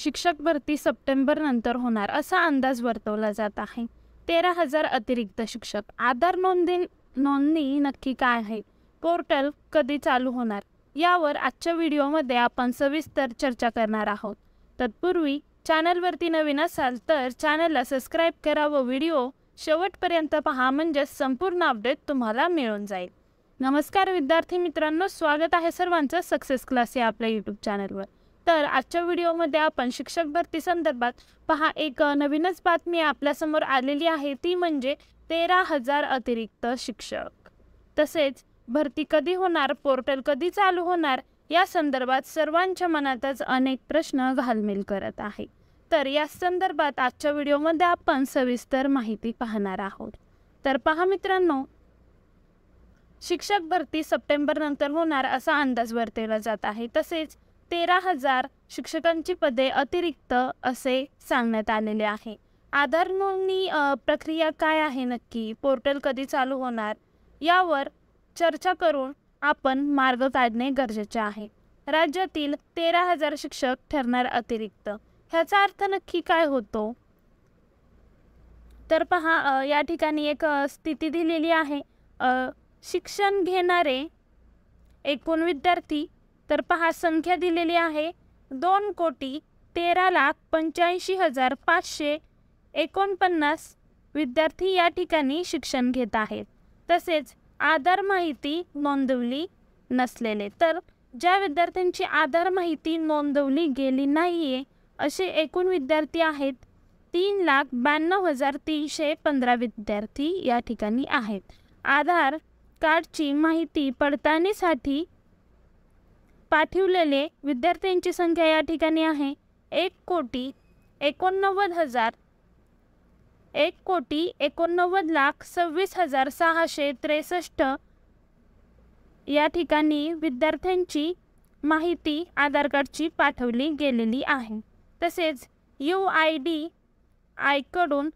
शिक्षक भरती सप्टेंबर नंतर होणार असा अंदाज वर्तवला जात आहे तेरा हजार अतिरिक्त शिक्षक आधार नोंदी नोंदणी नक्की काय आहे पोर्टल कधी चालू होणार यावर आजच्या व्हिडिओमध्ये आपण सविस्तर चर्चा करणार आहोत तत्पूर्वी चॅनलवरती नवीन असाल तर चॅनलला सबस्क्राईब करा व व्हिडिओ शेवटपर्यंत पहा म्हणजेच संपूर्ण अपडेट तुम्हाला मिळून जाईल नमस्कार विद्यार्थी मित्रांनो स्वागत आहे सर्वांचं सक्सेस क्लास या आपल्या यूट्यूब चॅनलवर तर आजच्या व्हिडिओमध्ये आपण शिक्षक भरती संदर्भात पहा एक नवीनच बातमी आपल्यासमोर आलेली आहे ती म्हणजे तेरा हजार अतिरिक्त शिक्षक तसेच भरती कधी होणार पोर्टल कधी चालू होणार या संदर्भात सर्वांच्या मनातच अनेक प्रश्न घालमेल करत आहे तर या संदर्भात आजच्या व्हिडिओमध्ये आपण सविस्तर माहिती पाहणार आहोत तर पहा मित्रांनो शिक्षक भरती सप्टेंबर नंतर होणार असा अंदाज वर्तवला जात आहे तसेच तेरा हजार शिक्षकांची पदे अतिरिक्त असे सांगण्यात आलेले आहे आधार नोंदणी प्रक्रिया काय आहे नक्की पोर्टल कधी चालू होणार यावर चर्चा करून आपण मार्ग काढणे गरजेचे आहे राज्यातील तेरा हजार शिक्षक ठरणार अतिरिक्त ह्याचा अर्थ नक्की काय होतो तर पहा या ठिकाणी एक स्थिती दिलेली आहे शिक्षण घेणारे एकूण विद्यार्थी तर पहा संख्या दिलेली आहे दोन कोटी तेरा लाख पंच्याऐंशी हजार पाचशे एकोणपन्नास विद्यार्थी या ठिकाणी शिक्षण घेत आहेत तसेच आधार माहिती नोंदवली नसलेले तर ज्या विद्यार्थ्यांची आधार माहिती नोंदवली गेली नाही आहे असे एकूण विद्यार्थी आहेत तीन लाख ब्याण्णव हजार तीनशे पंधरा विद्यार्थी या ठिकाणी आहेत आधार कार्डची माहिती पडताळणीसाठी पाठवलेले विद्यार्थ्यांची संख्या या ठिकाणी आहे एक कोटी एकोणनव्वद हजार एक कोटी एकोणनव्वद लाख सव्वीस हजार सहाशे त्रेसष्ट या ठिकाणी विद्यार्थ्यांची माहिती आधार कार्डची पाठवली गेलेली आहे तसेच यू आय डी आयकडून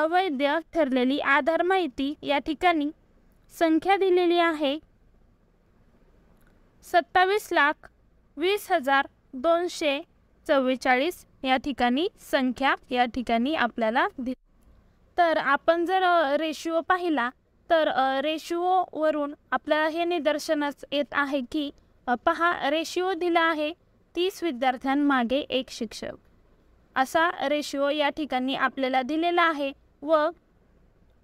अवैध ठरलेली आधार माहिती या ठिकाणी संख्या दिलेली आहे सत्तावीस लाख वीस हजार दोनशे चव्वेचाळीस या ठिकाणी संख्या या ठिकाणी आपल्याला दि तर आपण जर रेशिओ पाहिला तर रेशिओवरून आपल्याला हे निदर्शनास येत आहे की पहा रेशिओ दिला आहे तीस विद्यार्थ्यांमागे एक शिक्षक असा रेशिओ या ठिकाणी आपल्याला दिलेला आहे व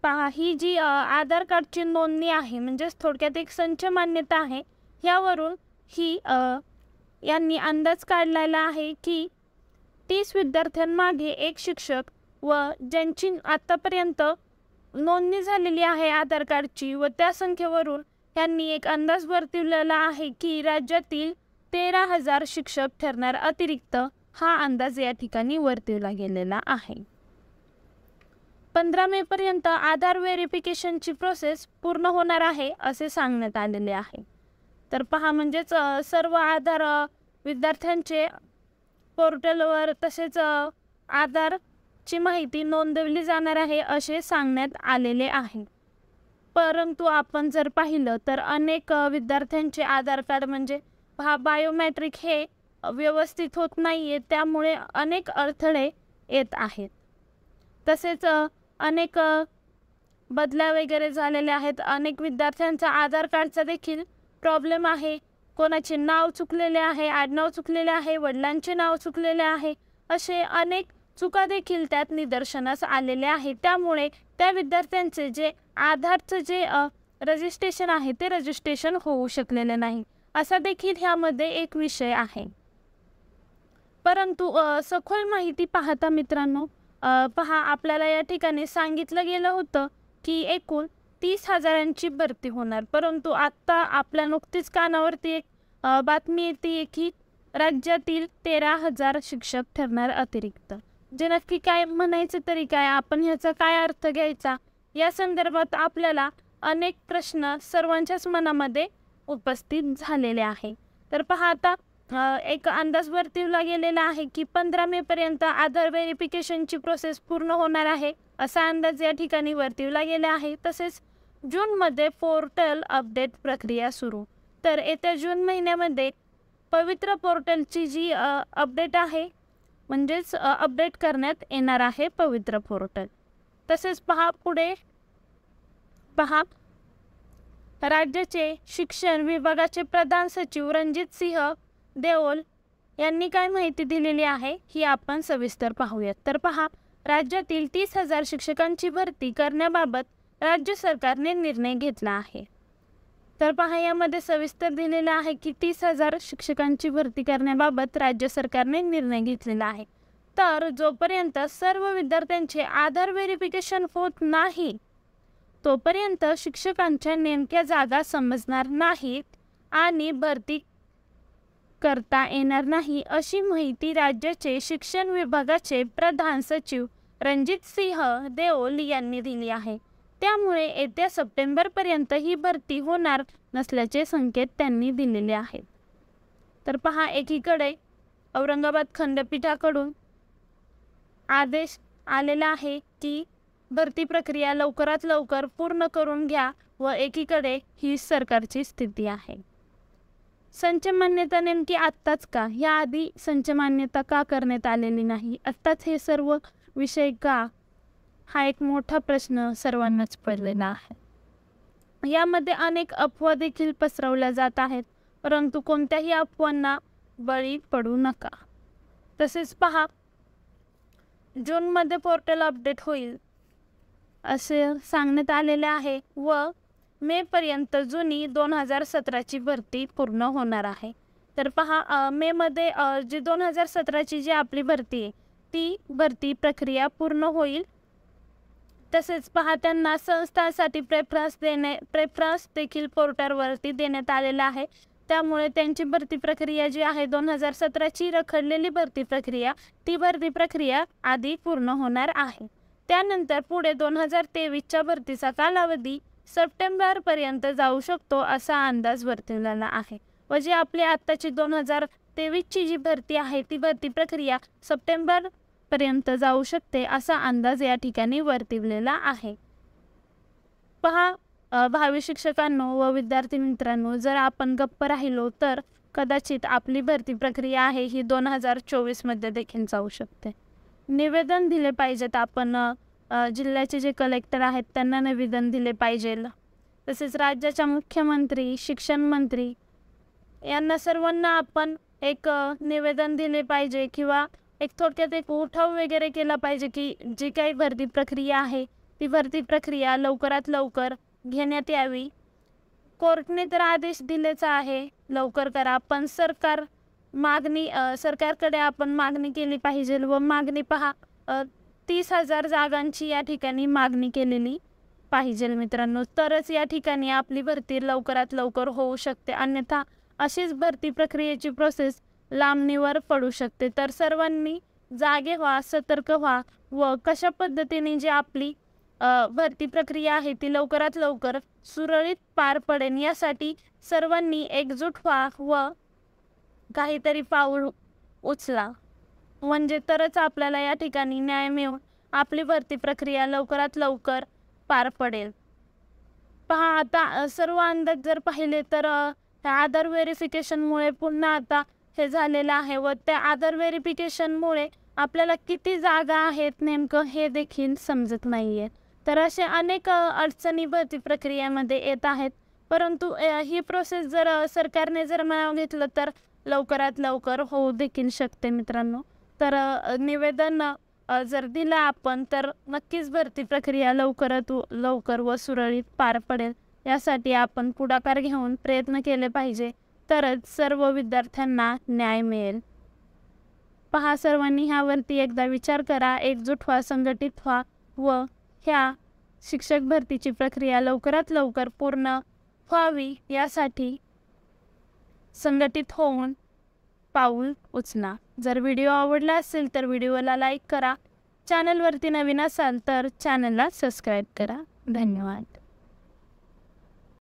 पहा ही जी आधार कार्डची नोंदणी आहे म्हणजेच थोडक्यात एक संच मान्यता आहे यावरून ही यांनी अंदाज काढलेला आहे की तीस विद्यार्थ्यांमागे एक शिक्षक व ज्यांची आत्तापर्यंत नोंदणी झालेली आहे आधार कार्डची व त्या संख्येवरून त्यांनी एक अंदाज वर्तवलेला आहे की राज्यातील तेरा हजार शिक्षक ठरणार अतिरिक्त हा अंदाज या ठिकाणी वर्तवला गेलेला आहे पंधरा मेपर्यंत आधार व्हेरिफिकेशनची प्रोसेस पूर्ण होणार आहे असे सांगण्यात आलेले आहे तर पहा म्हणजेच सर्व आधार विद्यार्थ्यांचे पोर्टलवर तसेच आधारची माहिती नोंदवली जाणार आहे असे सांगण्यात आलेले आहे परंतु आपण जर पाहिलं तर अनेक विद्यार्थ्यांचे आधार कार्ड म्हणजे पहा बायोमॅट्रिक हे व्यवस्थित होत नाही आहे त्यामुळे अनेक अडथळे येत आहेत तसेच अनेक बदल्या वगैरे झालेल्या आहेत अनेक विद्यार्थ्यांचा आधार कार्डचा देखील प्रॉब्लेम आहे कोणाचे नाव चुकलेले आहे आडनाव चुकलेले आहे वडिलांचे नाव चुकलेले आहे असे अनेक चुका देखील त्यात निदर्शनास आलेले आहे त्यामुळे त्या विद्यार्थ्यांचे जे आधारचं जे रजिस्ट्रेशन आहे ते रजिस्ट्रेशन होऊ शकलेले नाही असा देखील ह्यामध्ये एक विषय आहे परंतु सखोल माहिती पाहता मित्रांनो पहा आपल्याला या ठिकाणी सांगितलं गेलं होतं की एकूण तीस हजारांची भरती होणार परंतु आत्ता आपल्या नुकतीच कानावरती एक बातमी येते की राज्यातील तेरा हजार शिक्षक ठरणार अतिरिक्त जे नक्की काय म्हणायचं तरी काय आपण ह्याचा काय अर्थ घ्यायचा या संदर्भात आपल्याला अनेक प्रश्न सर्वांच्याच मनामध्ये उपस्थित झालेले आहे तर पहा आता एक अंदाज वर्तीला गेलेला आहे की पंधरा पर्यंत आधार व्हेरिफिकेशनची प्रोसेस पूर्ण होणार आहे असा अंदाज या ठिकाणी वर्तीवला गेला आहे तसेच जूनमध्ये पोर्टल अपडेट प्रक्रिया सुरू तर येत्या जून महिन्यामध्ये पवित्र पोर्टलची जी अपडेट आहे म्हणजेच अपडेट करण्यात येणार आहे पवित्र पोर्टल तसेच पहा पुढे पहा राज्याचे शिक्षण विभागाचे प्रधान सचिव रणजित सिंह देओल यांनी काय माहिती दिलेली आहे ही आपण सविस्तर पाहूयात तर पहा राज्यातील तीस हजार शिक्षकांची भरती करण्याबाबत राज्य सरकारने निर्णय घेतला आहे तर पहा यामध्ये सविस्तर दिलेलं आहे की तीस हजार शिक्षकांची भरती करण्याबाबत राज्य सरकारने निर्णय घेतलेला आहे तर जोपर्यंत सर्व विद्यार्थ्यांचे आधार व्हेरिफिकेशन होत नाही तोपर्यंत शिक्षकांच्या नेमक्या जागा समजणार नाहीत आणि भरती करता येणार नाही अशी माहिती राज्याचे शिक्षण विभागाचे प्रधान सचिव रणजित सिंह देओल यांनी दिली आहे त्यामुळे येत्या सप्टेंबरपर्यंत ही भरती होणार नसल्याचे संकेत त्यांनी दिलेले आहेत तर पहा एकीकडे औरंगाबाद खंडपीठाकडून आदेश आलेला आहे की भरती प्रक्रिया लवकरात लवकर पूर्ण करून घ्या व एकीकडे ही सरकारची स्थिती आहे संच मान्यता नेमकी आत्ताच का याआधी संच मान्यता का करण्यात आलेली नाही आत्ताच हे सर्व विषय का हा एक मोठा प्रश्न सर्वांनाच पडलेला आहे यामध्ये अनेक अफवा देखील पसरवल्या जात आहेत परंतु कोणत्याही अफवांना बळी पडू नका तसेच पहा जूनमध्ये पोर्टल अपडेट होईल असे सांगण्यात आलेले आहे व मेपर्यंत जुनी दोन हजार सतराची भरती पूर्ण होणार आहे तर पहा मेमध्ये जी दोन हजार सतराची जी आपली भरती आहे ती भरती प्रक्रिया पूर्ण होईल तसेच पाहत्यांना संस्थांसाठी प्रेफरन्स देणे प्रेफरन्स देखील पोर्टलवरती देण्यात आलेला आहे त्यामुळे त्यांची भरती प्रक्रिया जी आहे दोन हजार सतराची रखडलेली भरती प्रक्रिया ती भरती प्रक्रिया आधी पूर्ण होणार आहे त्यानंतर पुढे दोन हजार तेवीसच्या भरतीचा कालावधी सप्टेंबरपर्यंत जाऊ शकतो असा अंदाज वर्तवलेला आहे व जी आपली आत्ताची दोन हजार तेवीसची जी भरती आहे ती भरती प्रक्रिया सप्टेंबर पर्यंत जाऊ शकते असा अंदाज या ठिकाणी वर्तिवलेला आहे पहा भावी शिक्षकांनो व विद्यार्थी मित्रांनो जर आपण गप्प राहिलो तर कदाचित आपली भरती प्रक्रिया आहे ही दोन हजार चोवीसमध्ये देखील जाऊ शकते निवेदन दिले पाहिजेत आपण जिल्ह्याचे जे कलेक्टर आहेत त्यांना निवेदन दिले पाहिजे तसेच राज्याच्या मुख्यमंत्री शिक्षण मंत्री यांना सर्वांना आपण एक निवेदन दिले पाहिजे किंवा एक थोडक्यात एक उठाव वगैरे केला पाहिजे की जी काही भरती प्रक्रिया आहे ती भरती प्रक्रिया लवकरात लवकर घेण्यात यावी कोर्टने तर आदेश दिलेचा आहे लवकर करा पण सरकार मागणी सरकारकडे आपण मागणी केली पाहिजे व मागणी पहा तीस हजार जागांची या ठिकाणी मागणी केलेली पाहिजे मित्रांनो तरच या ठिकाणी आपली भरती लवकरात लवकर होऊ शकते अन्यथा अशीच भरती प्रक्रियेची प्रोसेस लांबणीवर पडू शकते तर सर्वांनी जागे व्हा सतर्क व्हा व कशा पद्धतीने जी आपली भरती प्रक्रिया आहे ती लवकरात लवकर सुरळीत पार पडेल यासाठी सर्वांनी एकजूट व्हा व काहीतरी पाऊल उचला म्हणजे तरच आपल्याला या ठिकाणी न्याय मिळून आपली भरती प्रक्रिया लवकरात लवकर पार पडेल पहा आता सर्व अंदाज जर पाहिले तर आधार व्हेरिफिकेशनमुळे पुन्हा आता हे झालेलं आहे व त्या आधार व्हेरिफिकेशनमुळे आपल्याला किती जागा आहेत नेमकं हे देखील समजत नाही आहे तर असे अनेक अडचणी भरती प्रक्रियेमध्ये येत आहेत परंतु ही प्रोसेस जर सरकारने जर मनाव घेतलं तर लवकरात लवकर होऊ देखील शकते मित्रांनो तर निवेदन जर दिलं आपण तर नक्कीच भरती प्रक्रिया लवकरात लवकर व सुरळीत पार पडेल यासाठी आपण पुढाकार घेऊन प्रयत्न केले पाहिजे तरच सर्व विद्यार्थ्यांना न्याय मिळेल पहा सर्वांनी ह्यावरती एकदा विचार करा एकजूट व्हा संघटित व्हा व ह्या शिक्षक भरतीची प्रक्रिया लवकरात लवकर पूर्ण व्हावी यासाठी संघटित होऊन पाऊल उचना जर व्हिडिओ आवडला असेल तर व्हिडिओला लाईक करा चॅनलवरती नवीन असाल तर चॅनलला सबस्क्राईब करा धन्यवाद